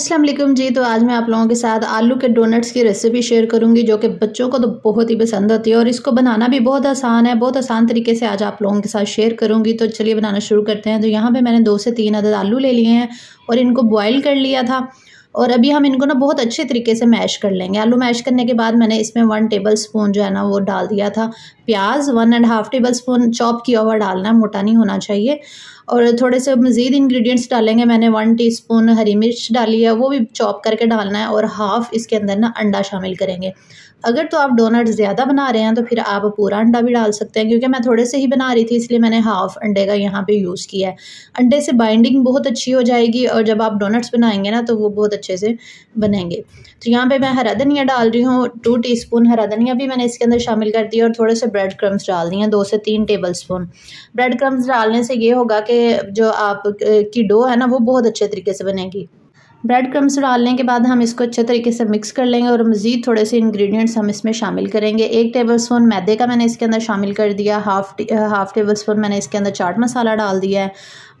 असलम जी तो आज मैं आप लोगों के साथ आलू के डोनट्स की रेसिपी शेयर करूंगी जो कि बच्चों को तो बहुत ही पसंद आती है और इसको बनाना भी बहुत आसान है बहुत आसान तरीके से आज आप लोगों के साथ शेयर करूंगी तो चलिए बनाना शुरू करते हैं तो यहाँ पे मैंने दो से तीन अदद आलू ले लिए हैं और इनको बॉयल कर लिया था और अभी हम इनको ना बहुत अच्छे तरीके से मैश कर लेंगे आलू मैश करने के बाद मैंने इसमें वन टेबल स्पून जो है ना वो डाल दिया था प्याज one and half tablespoon chop किया हुआ डालना है मोटा नहीं होना चाहिए और थोड़े से मज़ीद इंग्रेडिएंट्स डालेंगे मैंने वन टीस्पून हरी मिर्च डाली है वो भी चॉप करके डालना है और हाफ़ इसके अंदर ना अंडा शामिल करेंगे अगर तो आप डोनट ज़्यादा बना रहे हैं तो फिर आप पूरा अंडा भी डाल सकते हैं क्योंकि मैं थोड़े से ही बना रही थी इसलिए मैंने हाफ अंडे का यहाँ पे यूज़ किया है अंडे से बाइंडिंग बहुत अच्छी हो जाएगी और जब आप डोनट्स बनाएंगे ना तो वो बहुत अच्छे से बनेंगे तो यहाँ पे मैं हरा धनिया डाल रही हूँ टू टी स्पून हरा धनिया भी मैंने इसके अंदर शामिल कर दिया और थोड़े से ब्रेड क्रम्स डाल दिए हैं दो से तीन टेबल स्पून ब्रेड क्रम्स डालने से ये होगा कि जो आप की डो है ना वो बहुत अच्छे तरीके से बनेगी ब्रेड क्रम्स डालने के बाद हम इसको अच्छे तरीके से मिक्स कर लेंगे और मज़ीद थोड़े से इंग्रेडिएंट्स हम इसमें शामिल करेंगे एक टेबल स्पून मैदे का मैंने इसके अंदर शामिल कर दिया हाफ हाफ़ टेबल स्पून मैंने इसके अंदर चाट मसाला डाल दिया है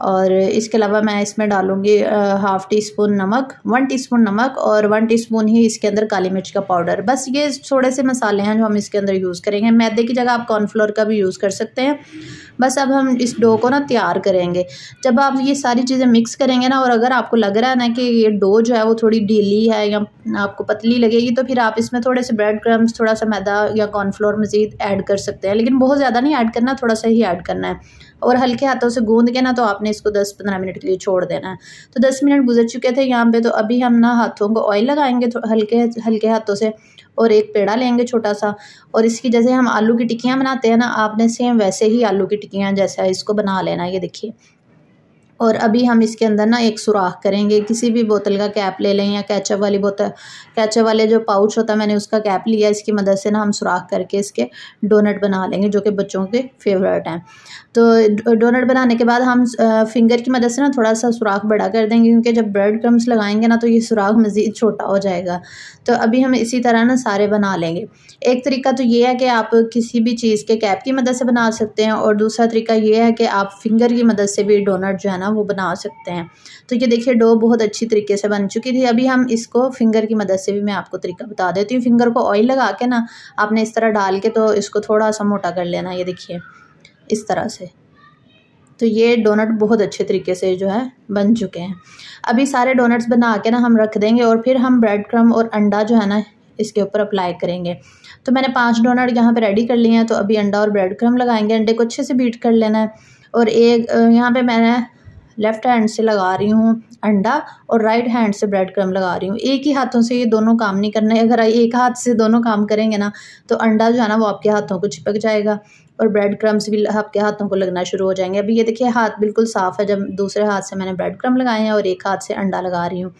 और इसके अलावा मैं इसमें डालूँगी हाफ़ टी स्पून नमक वन टी स्पून नमक और वन टी स्पून ही इसके अंदर काली मिर्च का पाउडर बस ये थोड़े से मसाले हैं जो हम इसके अंदर यूज़ करेंगे मैदे की जगह आप कॉर्नफ्लोर का भी यूज़ कर सकते हैं बस अब हम इस डो को ना तैयार करेंगे जब आप ये सारी चीज़ें मिक्स करेंगे ना और अगर आपको लग रहा है ना कि ये ये डो जो है वो थोड़ी ढीली है या आपको पतली लगेगी तो फिर आप इसमें थोड़े से ब्रेड क्रम्स थोड़ा सा मैदा या कॉर्नफ्लोर मज़ीद ऐड कर सकते हैं लेकिन बहुत ज़्यादा नहीं ऐड करना थोड़ा सा ही ऐड करना है और हल्के हाथों से गूंद के ना तो आपने इसको दस पंद्रह मिनट के लिए छोड़ देना है तो दस मिनट गुजर चुके थे यहाँ पे तो अभी हम ना हाथों को ऑयल लगाएंगे हल्के हल्के हाथों से और एक पेड़ा लेंगे छोटा सा और इसकी जैसे हम आलू की टिक्कियाँ बनाते हैं ना आपने सेम वैसे ही आलू की टिक्कियाँ जैसा इसको बना लेना ये देखिए और अभी हम इसके अंदर ना एक सुराख करेंगे किसी भी बोतल का कैप ले लें या कैचअप वाली बोतल कैचअप वाले जो पाउच होता है मैंने उसका कैप लिया इसकी मदद से ना हम सुराख करके इसके डोनट बना लेंगे जो कि बच्चों के फेवरेट हैं तो डोनट बनाने के बाद हम फिंगर की मदद से ना थोड़ा सा सुराख बड़ा कर देंगे क्योंकि जब ब्रेड क्रम्स लगाएंगे ना तो ये सुराख मज़ीद छोटा हो जाएगा तो अभी हम इसी तरह ना सारे बना लेंगे एक तरीका तो ये है कि आप किसी भी चीज़ के कैप की मदद से बना सकते हैं और दूसरा तरीका ये है कि आप फिंगर की मदद से भी डोनट जो है ना वो बना सकते हैं तो ये देखिए डो बहुत अच्छी तरीके से बन चुकी थी अभी हम इसको फिंगर की मदद से भी मैं आपको तरीका बता देती हूँ फिंगर को ऑयल लगा के ना आपने इस तरह डाल के तो इसको थोड़ा सा मोटा कर लेना ये देखिए इस तरह से तो ये डोनट बहुत अच्छे तरीके से जो है बन चुके हैं अभी सारे डोनट्स बना के ना हम रख देंगे और फिर हम ब्रेड क्रम और अंडा जो है ना इसके ऊपर अप्लाई करेंगे तो मैंने पांच डोनट यहाँ पे रेडी कर लिए हैं तो अभी अंडा और ब्रेड क्रम लगाएंगे अंडे को अच्छे से बीट कर लेना है और एक यहाँ पे मैंने लेफ़्ट हैंड से लगा रही हूँ अंडा और राइट हैंड से ब्रेड क्रम लगा रही हूँ एक ही हाथों से ये दोनों काम नहीं करना है अगर एक हाथ से दोनों काम करेंगे ना तो अंडा जो है ना वो आपके हाथों को चिपक जाएगा और ब्रेड क्रम्स भी आपके हाथों को लगना शुरू हो जाएंगे अभी ये देखिए हाथ बिल्कुल साफ़ है जब दूसरे हाथ से मैंने ब्रेड क्रम लगाए हैं और एक हाथ से अंडा लगा रही हूँ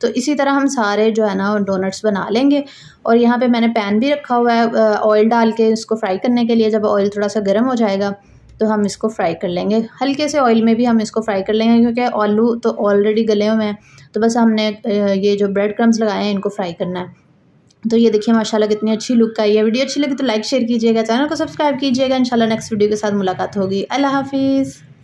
तो इसी तरह हम सारे जो है ना डोनट्स बना लेंगे और यहाँ पे मैंने पैन भी रखा हुआ है ऑयल डाल के इसको फ्राई करने के लिए जब ऑयल थोड़ा सा गर्म हो जाएगा तो हम इसको फ्राई कर लेंगे हल्के से ऑयल में भी हम इसको फ्राई कर लेंगे क्योंकि आलू तो ऑलरेडी गले हुए हैं तो बस हमने ये जो ब्रेड क्रम्स लगाए हैं इनको फ्राई करना है तो ये देखिए माशाल्लाह कितनी अच्छी लुक आई है वीडियो अच्छी लगी तो लाइक शेयर कीजिएगा चैनल को सब्सक्राइब कीजिएगा इंशाल्लाह नेक्स्ट वीडियो के साथ मुलाकात होगी अल्लाह हाफिज़